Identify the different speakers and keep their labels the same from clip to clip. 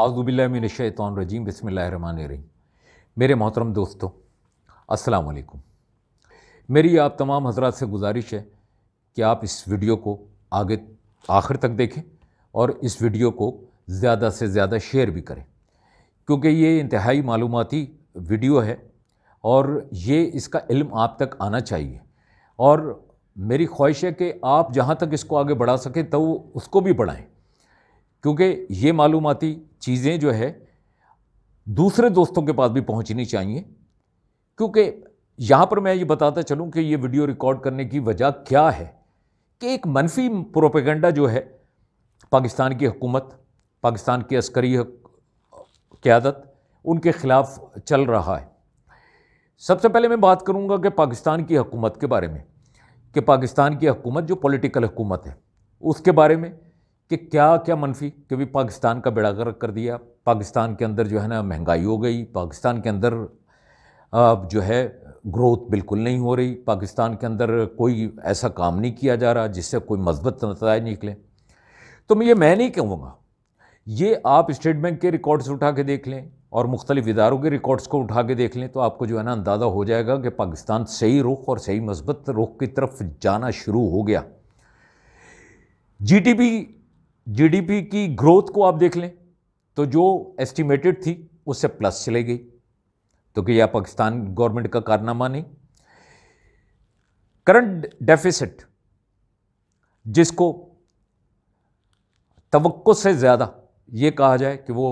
Speaker 1: रजीम आउज़बिल्लिमिनशैतरजीम रही मेरे मोहतरम दोस्तों असलकुम मेरी आप तमाम हजरात से गुजारिश है कि आप इस वीडियो को आगे आखिर तक देखें और इस वीडियो को ज़्यादा से ज़्यादा शेयर भी करें क्योंकि ये इंतहाई मालूमती वीडियो है और ये इसका इल्म आप तक आना चाहिए और मेरी ख्वाहिश है कि आप जहाँ तक इसको आगे बढ़ा सकें तो उसको भी बढ़ाएँ क्योंकि ये मालूमती चीज़ें जो है दूसरे दोस्तों के पास भी पहुंचनी चाहिए क्योंकि यहाँ पर मैं ये बताता चलूँ कि ये वीडियो रिकॉर्ड करने की वजह क्या है कि एक मनफी प्रोपेगेंडा जो है पाकिस्तान की हुकूमत पाकिस्तान की अस्करी क़्यादत उनके ख़िलाफ़ चल रहा है सबसे पहले मैं बात करूँगा कि पाकिस्तान की हुकूमत के बारे में कि पाकिस्तान की हुकूमत जो पॉलिटिकल हुकूमत है उसके बारे में कि क्या क्या मनफी क्योंकि पाकिस्तान का बेड़ा गर्क कर दिया पाकिस्तान के अंदर जो है ना महंगाई हो गई पाकिस्तान के अंदर अब जो है ग्रोथ बिल्कुल नहीं हो रही पाकिस्तान के अंदर कोई ऐसा काम नहीं किया जा रहा जिससे कोई मजबूत नतज निकले तो मैं ये मैं नहीं कहूँगा ये आप स्टेट बैंक के रिकॉर्ड्स उठा के देख लें और मुख्तलिफ इदारों के रिकॉर्ड्स को उठा के देख लें तो आपको जो है ना अंदाज़ा हो जाएगा कि पाकिस्तान सही रुख और सही मस्बत रुख की तरफ जाना शुरू हो गया पी जीडीपी की ग्रोथ को आप देख लें तो जो एस्टिमेटेड थी उससे प्लस चले गई तो कि यह पाकिस्तान गवर्नमेंट का कारनामा नहीं करंट डेफिसिट जिसको तो से ज़्यादा ये कहा जाए कि वो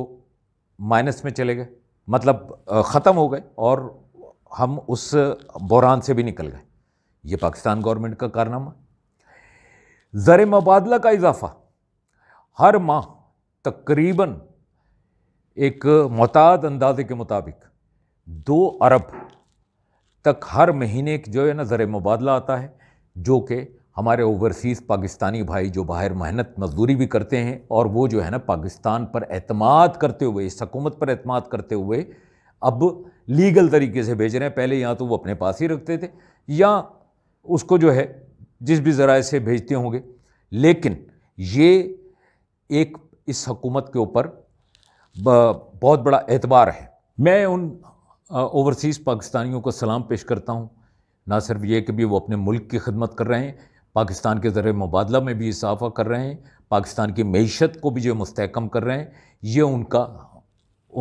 Speaker 1: माइनस में चले गए मतलब ख़त्म हो गए और हम उस बहरान से भी निकल गए ये पाकिस्तान गवर्नमेंट का कारनामा ज़र मुबादला का इजाफ़ा हर माह तकरीबन एक मताद अंदाजे के मुताबिक दो अरब तक हर महीने एक जो है ना ज़र मुबादला आता है जो कि हमारे ओवरसीज़ पाकिस्तानी भाई जो बाहर मेहनत मजदूरी भी करते हैं और वो जो है ना पाकिस्तान पर अतमाद करते हुए इस हकूमत पर अतमाद करते हुए अब लीगल तरीके से भेज रहे हैं पहले या तो वो अपने पास ही रखते थे या उसको जो है जिस भी ज़राए से भेजते होंगे लेकिन ये एक इस हकूमत के ऊपर बहुत बड़ा एतबार है मैं उन ओवरसीज़ पाकिस्तानियों को सलाम पेश करता हूँ ना सिर्फ ये कि भी वो अपने मुल्क की खदमत कर रहे हैं पाकिस्तान के ज़र मुबादला में भी इजाफा कर रहे हैं पाकिस्तान की मीशत को भी जो मुस्तकम कर रहे हैं ये उनका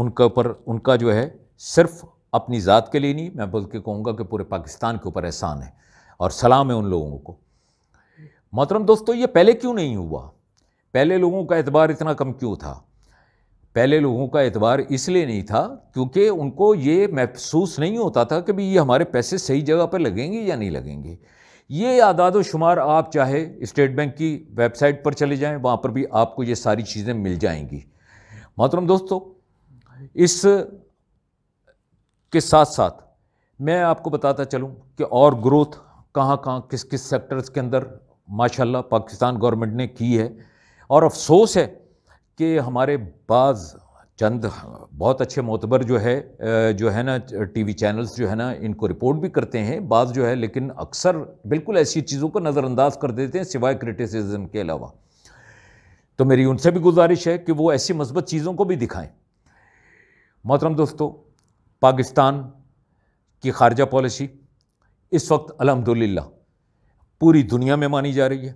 Speaker 1: उनके ऊपर उनका जो है सिर्फ अपनी ज़ात के लिए नहीं मैं बल्कि कहूँगा कि पूरे पाकिस्तान के ऊपर एहसान है और सलाम है उन लोगों को मोहतरम दोस्तों ये पहले क्यों नहीं हुआ पहले लोगों का एतबार इतना कम क्यों था पहले लोगों का एतबार इसलिए नहीं था क्योंकि उनको ये महसूस नहीं होता था कि भाई ये हमारे पैसे सही जगह पर लगेंगे या नहीं लगेंगे ये आदाद शुमार आप चाहे स्टेट बैंक की वेबसाइट पर चले जाएं वहाँ पर भी आपको ये सारी चीज़ें मिल जाएंगी मोहतरम दोस्तों इस के साथ साथ मैं आपको बताता चलूँ कि और ग्रोथ कहाँ कहाँ किस किस सेक्टर्स के अंदर माशाल्लाह पाकिस्तान गवर्नमेंट ने की है और अफसोस है कि हमारे बाज़ चंद बहुत अच्छे मोतबर जो है जो है ना टीवी चैनल्स जो है ना इनको रिपोर्ट भी करते हैं बाज़ जो है लेकिन अक्सर बिल्कुल ऐसी चीज़ों को नज़रअंदाज कर देते हैं सिवाय क्रिटिसिज्म के अलावा तो मेरी उनसे भी गुजारिश है कि वो ऐसी मस्बत चीज़ों को भी दिखाएं मोहतरम दोस्तों पाकिस्तान की खारजा पॉलिसी इस वक्त अलहमदिल्ला पूरी दुनिया में मानी जा रही है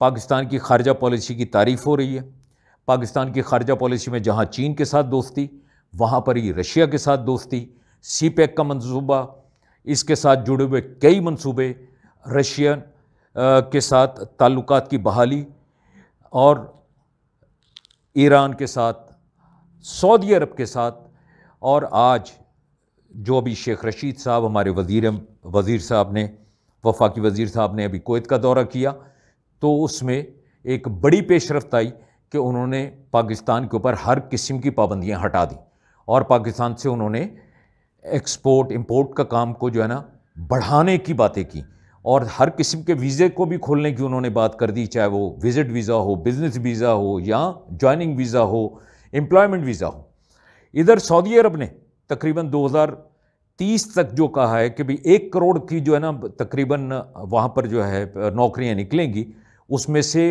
Speaker 1: पाकिस्तान की खारजा पॉलिसी की तारीफ़ हो रही है पाकिस्तान की खारजा पॉलिसी में जहाँ चीन के साथ दोस्ती वहाँ पर ही रशिया के साथ दोस्ती सी पैक का मनसूबा इसके साथ जुड़े हुए कई मनसूबे रशियन के साथ ताल्लुक की बहाली और ईरान के साथ सऊदी अरब के साथ और आज जो अभी शेख रशीद साहब हमारे वजीर वज़ीर साहब ने वफाकी वज़ीर साहब ने अभी कोत का दौरा किया तो उसमें एक बड़ी पेशरफ्त आई कि उन्होंने पाकिस्तान के ऊपर हर किस्म की पाबंदियाँ हटा दी और पाकिस्तान से उन्होंने एक्सपोर्ट इंपोर्ट का काम को जो है ना बढ़ाने की बातें की और हर किस्म के वीज़े को भी खोलने की उन्होंने बात कर दी चाहे वो विज़िट वीज़ा हो बिज़नेस वीज़ा हो या जॉइनिंग वीज़ा हो एम्प्लॉयमेंट वीज़ा हो इधर सऊदी अरब ने तकरीबन 2030 तक जो कहा है कि भाई एक करोड़ की जो है ना तकरीबन वहाँ पर जो है नौकरियाँ निकलेंगी उसमें से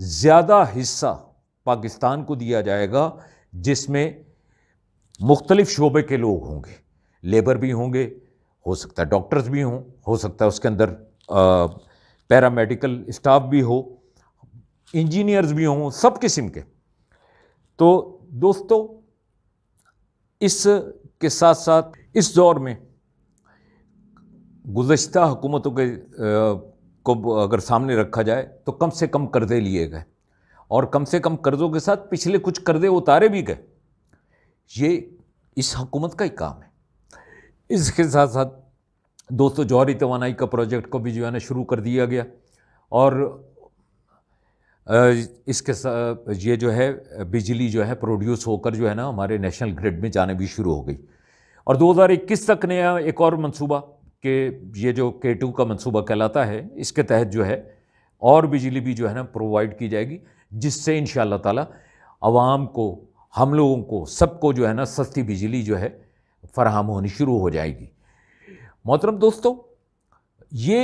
Speaker 1: ज़्यादा हिस्सा पाकिस्तान को दिया जाएगा जिसमें मुख्तलिफ़ शोबे के लोग होंगे लेबर भी होंगे हो सकता है डॉक्टर्स भी हों हो सकता है उसके अंदर पैरामेडिकल स्टाफ भी हो इंजीनियर्स भी हों सब किस्म के तो दोस्तों इस के साथ साथ इस दौर में गुज्त हुकूमतों के को अगर सामने रखा जाए तो कम से कम कर्जे लिए गए और कम से कम कर्ज़ों के साथ पिछले कुछ कर्जे उतारे भी गए ये इस हुकूमत का ही काम है इसके साथ साथ दोस्तों जौहरी तोानाई का प्रोजेक्ट को भी जो है ना शुरू कर दिया गया और इसके साथ ये जो है बिजली जो है प्रोड्यूस होकर जो है ना हमारे नेशनल ग्रिड में जाने भी शुरू हो गई और 2021 तक नया एक और मंसूबा कि ये जो के टू का मंसूबा कहलाता है इसके तहत जो है और बिजली भी जो है ना प्रोवाइड की जाएगी जिससे इन ताला आवाम को हम लोगों को सबको जो है ना सस्ती बिजली जो है फराहम होनी शुरू हो जाएगी मोहतरम दोस्तों ये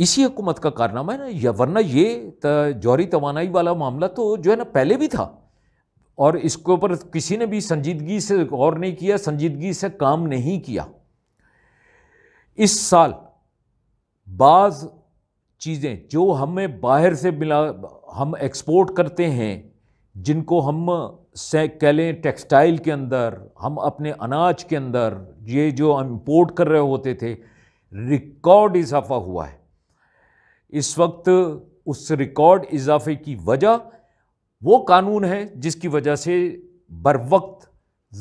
Speaker 1: इसी हुकूमत का कारनामा है ना या वरना ये जौहरी तोानाई वाला मामला तो जो है ना पहले भी था और इसके ऊपर किसी ने भी संजीदगी से गौर नहीं किया संजीदगी से काम नहीं किया इस साल बाज़ चीज़ें जो हमें बाहर से मिला हम एक्सपोर्ट करते हैं जिनको हम से कह लें टेक्सटाइल के अंदर हम अपने अनाज के अंदर ये जो हम इम्पोर्ट कर रहे होते थे रिकॉर्ड इजाफा हुआ है इस वक्त उस रिकॉर्ड इजाफे की वजह वो कानून है जिसकी वजह से बर वक्त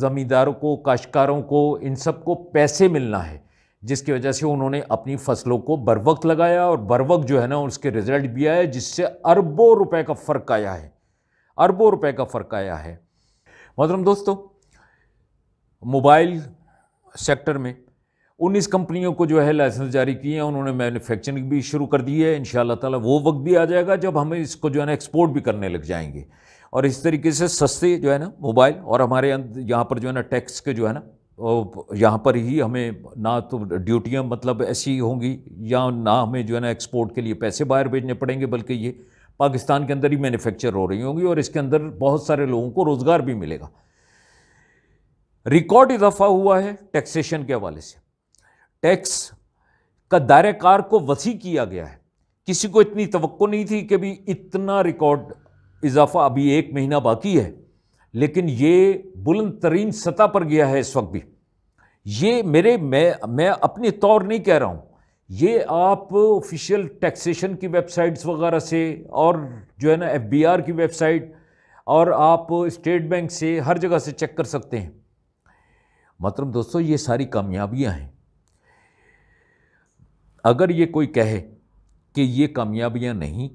Speaker 1: ज़मींदारों को काश्कारों को इन सब को पैसे मिलना है जिसकी वजह से उन्होंने अपनी फसलों को बर वक्त लगाया और बर वक्त जो है ना उसके रिजल्ट भी आए जिससे अरबों रुपए का फ़र्क आया है अरबों रुपए का फ़र्क आया है मतलब दोस्तों मोबाइल सेक्टर में 19 कंपनियों को जो है लाइसेंस जारी किए हैं उन्होंने मैन्युफैक्चरिंग भी शुरू कर दी है इन ताला वो वक्त भी आ जाएगा जब हमें इसको जो है ना एक्सपोर्ट भी करने लग जाएंगे और इस तरीके से सस्ते जो है ना मोबाइल और हमारे यहाँ पर जो है ना टैक्स के जो है ना यहाँ पर ही हमें ना तो ड्यूटियाँ मतलब ऐसी होंगी या ना हमें जो है ना एक्सपोर्ट के लिए पैसे बाहर भेजने पड़ेंगे बल्कि ये पाकिस्तान के अंदर ही मैन्युफैक्चर हो रही होंगी और इसके अंदर बहुत सारे लोगों को रोज़गार भी मिलेगा रिकॉर्ड इजाफा हुआ है टैक्सेशन के हवाले से टैक्स का दायरे कार को वसी किया गया है किसी को इतनी तो नहीं थी कि भी इतना रिकॉर्ड इजाफा अभी एक महीना बाकी है लेकिन ये बुलंद तरीन सतह पर गया है इस वक्त भी ये मेरे मैं मैं अपने तौर नहीं कह रहा हूँ ये आप ऑफिशियल टैक्सेशन की वेबसाइट्स वगैरह से और जो है ना एफबीआर की वेबसाइट और आप स्टेट बैंक से हर जगह से चेक कर सकते हैं मतलब दोस्तों ये सारी कामयाबियाँ हैं अगर ये कोई कहे कि ये कामयाबियाँ नहीं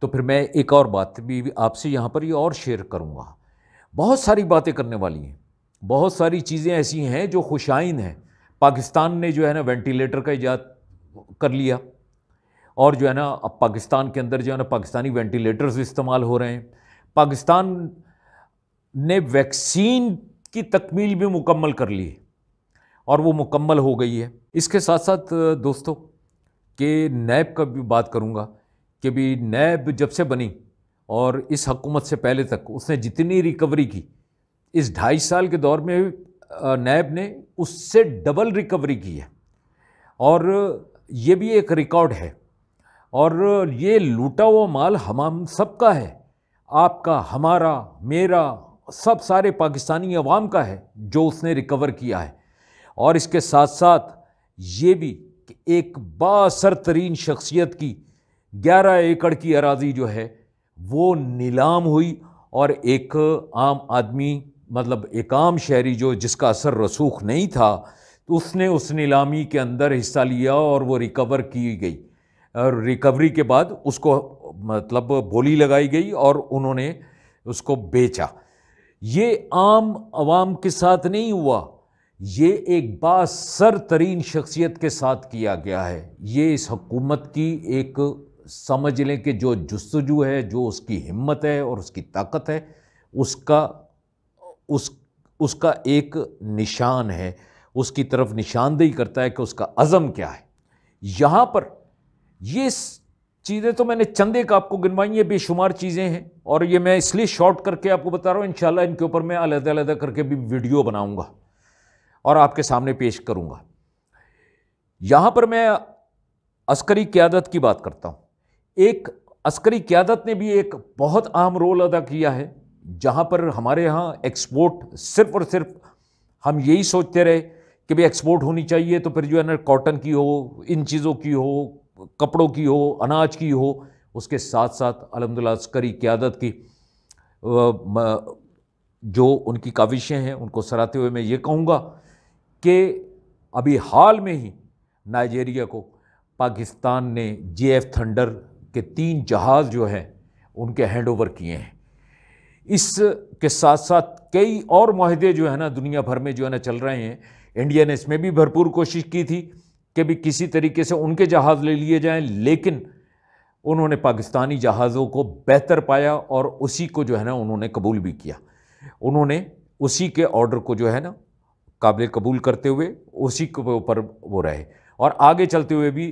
Speaker 1: तो फिर मैं एक और बात भी आपसे यहाँ पर ये और शेयर करूँगा बहुत सारी बातें करने वाली हैं बहुत सारी चीज़ें ऐसी हैं जो खुशाइन हैं पाकिस्तान ने जो है ना वेंटिलेटर का इजाद कर लिया और जो है ना अब पाकिस्तान के अंदर जो है ना पाकिस्तानी वेंटिलेटर्स इस्तेमाल हो रहे हैं पाकिस्तान ने वैक्सीन की तकमील भी मुकम्मल कर ली है और वो मुकम्मल हो गई है इसके साथ साथ दोस्तों के नैब का भी बात करूँगा कि भी नैब जब से बनी और इस हकूमत से पहले तक उसने जितनी रिकवरी की इस ढाई साल के दौर में नैब ने उससे डबल रिकवरी की है और ये भी एक रिकॉर्ड है और ये लूटा हुआ माल हम सब का है आपका हमारा मेरा सब सारे पाकिस्तानी अवाम का है जो उसने रिकवर किया है और इसके साथ साथ ये भी कि एक बासर तरीन शख्सियत की ग्यारह एकड़ की अराजी जो है वो नीलाम हुई और एक आम आदमी मतलब एक आम शहरी जो जिसका असर रसूख नहीं था तो उसने उस नीलामी के अंदर हिस्सा लिया और वो रिकवर की गई और रिकवरी के बाद उसको मतलब बोली लगाई गई और उन्होंने उसको बेचा ये आम आवाम के साथ नहीं हुआ ये एक बासर तरीन शख्सियत के साथ किया गया है ये इस हकूमत की एक समझ लें कि जो जस्तजू है जो उसकी हिम्मत है और उसकी ताकत है उसका उस उसका एक निशान है उसकी तरफ निशानदेही करता है कि उसका अज़म क्या है यहाँ पर ये चीज़ें तो मैंने चंदे का आपको गिनवाई ये बेशुमार चीज़ें हैं और ये मैं इसलिए शॉर्ट करके आपको बता रहा हूँ इन इनके ऊपर मैं अलग अलग करके भी वीडियो बनाऊँगा और आपके सामने पेश करूँगा यहाँ पर मैं अस्करी क्यादत की बात करता हूँ एक अस्करी क्यादत ने भी एक बहुत अहम रोल अदा किया है जहाँ पर हमारे यहाँ एक्सपोर्ट सिर्फ और सिर्फ हम यही सोचते रहे कि भाई एक्सपोर्ट होनी चाहिए तो फिर जो है ना कॉटन की हो इन चीज़ों की हो कपड़ों की हो अनाज की हो उसके साथ साथ अलहमदिल्ला अस्करी क्यादत की जो उनकी काविशें हैं उनको सराहते हुए मैं ये कहूँगा कि अभी हाल में ही नाइजेरिया को पाकिस्तान ने जे एफ थंडर के तीन जहाज़ जो हैं उनके हैंड ओवर किए हैं इस के साथ साथ कई और माहदे जो है ना दुनिया भर में जो है ना चल रहे हैं इंडिया ने इसमें भी भरपूर कोशिश की थी कि भी किसी तरीके से उनके जहाज़ ले लिए जाएं लेकिन उन्होंने पाकिस्तानी जहाज़ों को बेहतर पाया और उसी को जो है ना उन्होंने कबूल भी किया उन्होंने उसी के ऑर्डर को जो है ना काबिल कबूल करते हुए उसी के ऊपर वो रहे और आगे चलते हुए भी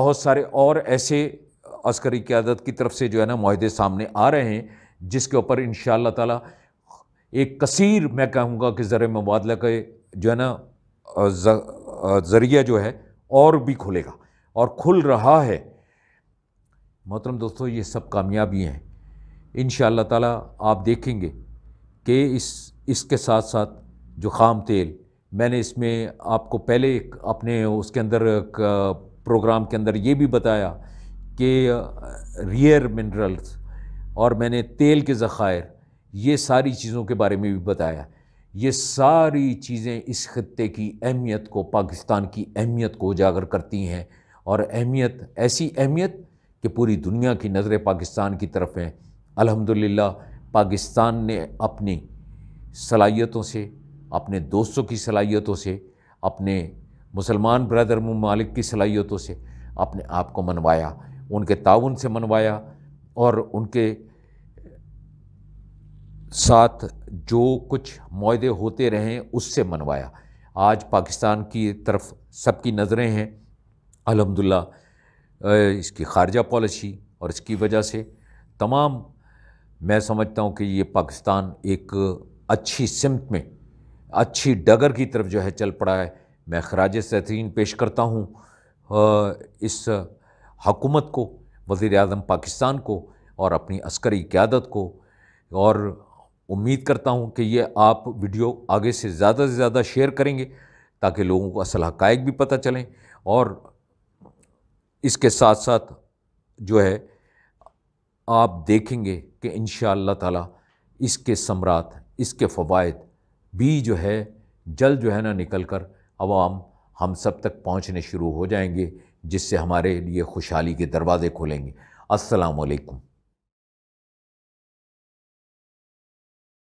Speaker 1: बहुत सारे और ऐसे अस्करी क्यादत की तरफ से जो है ना माहदे सामने आ रहे हैं जिसके ऊपर इन ताला एक कसर मैं कहूँगा कि ज़र मुबादला का जो है ना ज़रिया जो है और भी खुलेगा और खुल रहा है मोहतरम दोस्तों ये सब कामयाबी हैं इन ताला आप देखेंगे कि इस इसके साथ साथ जो खाम तेल मैंने इसमें आपको पहले अपने उसके अंदर प्रोग्राम के अंदर ये भी बताया के रियर मिनरल्स और मैंने तेल के ज़ख़ायर ये सारी चीज़ों के बारे में भी बताया ये सारी चीज़ें इस खत्े की अहमियत को पाकिस्तान की अहमियत को उजागर करती हैं और अहमियत ऐसी अहमियत कि पूरी दुनिया की नज़रें पाकिस्तान की तरफ हैं अल्हम्दुलिल्लाह पाकिस्तान ने अपनी सलाहियतों से अपने दोस्तों की सलाहियतों से अपने मुसलमान ब्रदर ममालिक की सलाहियतों से अपने आप को मनवाया उनके ताउन से मनवाया और उनके साथ जो कुछ माहे होते रहे उससे मनवाया आज पाकिस्तान की तरफ सबकी नज़रें हैं अलहमदिल्ला इसकी खारजा पॉलिसी और इसकी वजह से तमाम मैं समझता हूँ कि ये पाकिस्तान एक अच्छी सिमत में अच्छी डगर की तरफ जो है चल पड़ा है मैं खराज तहरीन पेश करता हूँ इस हकूमत को वज़ी अजम पाकिस्तान को और अपनी अस्करी क्यादत को और उम्मीद करता हूँ कि ये आप वीडियो आगे से ज़्यादा से ज़्यादा शेयर करेंगे ताकि लोगों को असल हक़ भी पता चलें और इसके साथ साथ जो है आप देखेंगे कि इन ताला इसके सम्राट इसके फ़वाद भी जो है जल्द जो है ना निकल कर आवाम हम सब तक पहुँचने शुरू हो जाएंगे जिससे हमारे लिए खुशहाली के दरवाज़े खुलेंगे अस्सलाम वालेकुम